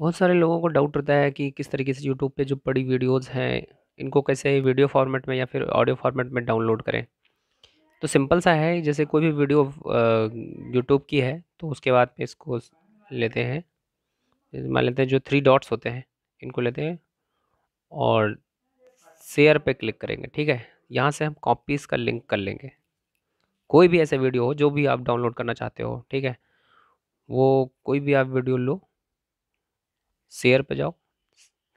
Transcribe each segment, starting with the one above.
बहुत सारे लोगों को डाउट रहता है कि किस तरीके से यूट्यूब पे जो बड़ी वीडियोस हैं इनको कैसे वीडियो फॉर्मेट में या फिर ऑडियो फॉर्मेट में डाउनलोड करें तो सिंपल सा है जैसे कोई भी वीडियो यूट्यूब की है तो उसके बाद में इसको लेते हैं मान लेते हैं जो थ्री डॉट्स होते हैं इनको लेते हैं और शेयर पे क्लिक करेंगे ठीक है यहाँ से हम कॉपीज़ का लिंक कर लेंगे कोई भी ऐसा वीडियो हो जो भी आप डाउनलोड करना चाहते हो ठीक है वो कोई भी आप वीडियो लो शेयर पे जाओ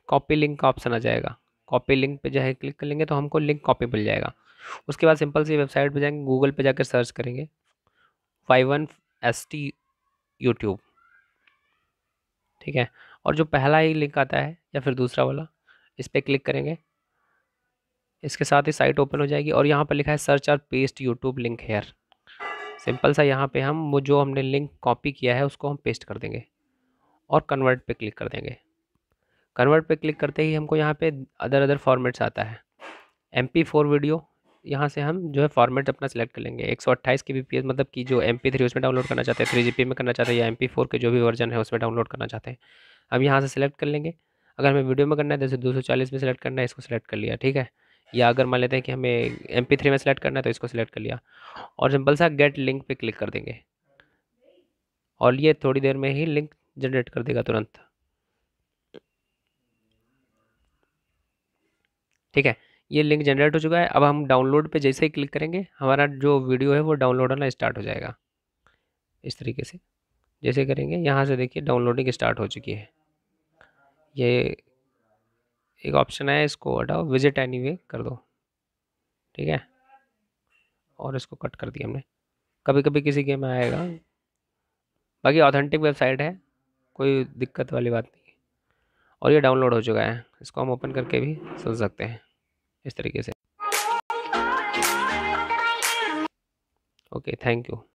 कॉपी लिंक का ऑप्शन आ जाएगा कॉपी लिंक पे जो है क्लिक कर लेंगे तो हमको लिंक कॉपी मिल जाएगा उसके बाद सिंपल सी वेबसाइट पे जाएंगे गूगल पे जाकर सर्च करेंगे Y one S T YouTube ठीक है और जो पहला ही लिंक आता है या फिर दूसरा वाला इस पर क्लिक करेंगे इसके साथ ही साइट ओपन हो जाएगी और यहाँ पर लिखा है सर्च और paste YouTube link here simple सा यहाँ पे हम वो जो हमने लिंक कॉपी किया है उसको हम पेस्ट कर देंगे और कन्वर्ट पे क्लिक कर देंगे कन्वर्ट पे क्लिक करते ही हमको यहाँ पे अदर अदर फॉर्मेट्स आता है एम पी फोर वीडियो यहाँ से हम जो है फॉर्मेट अपना सेलेक्ट कर लेंगे एक सौ अट्ठाईस के बी पी एस मतलब कि जो एम पी थ्री उसमें डाउनलोड करना चाहते हैं थ्री जी पी में करना चाहते हैं या एम पी फोर के जो भी वर्जन है उसमें डाउनलोड करना चाहते हैं हम यहाँ से सेलेक्ट कर लेंगे अगर हमें वीडियो में करना है जैसे दो सौ चालीस में सेलेक्ट करना है इसको सेलेक्ट कर लिया ठीक है या अगर मान लेते हैं कि हमें एम पी थ्री में सेलेक्ट करना है तो इसको सेलेक्ट कर लिया और सिंपल सा गेट लिंक पे क्लिक कर देंगे और ये थोड़ी देर में ही लिंक जनरेट कर देगा तुरंत ठीक है ये लिंक जनरेट हो चुका है अब हम डाउनलोड पे जैसे ही क्लिक करेंगे हमारा जो वीडियो है वो डाउनलोड होना स्टार्ट हो जाएगा इस तरीके से जैसे करेंगे यहाँ से देखिए डाउनलोडिंग स्टार्ट हो चुकी है ये एक ऑप्शन है इसको हटाओ विजिट वे कर दो ठीक है और इसको कट कर दिया हमने कभी कभी किसी गेम में आएगा बाकी ऑथेंटिक वेबसाइट है कोई दिक्कत वाली बात नहीं और ये डाउनलोड हो चुका है इसको हम ओपन करके भी सुन सकते हैं इस तरीके से ओके थैंक यू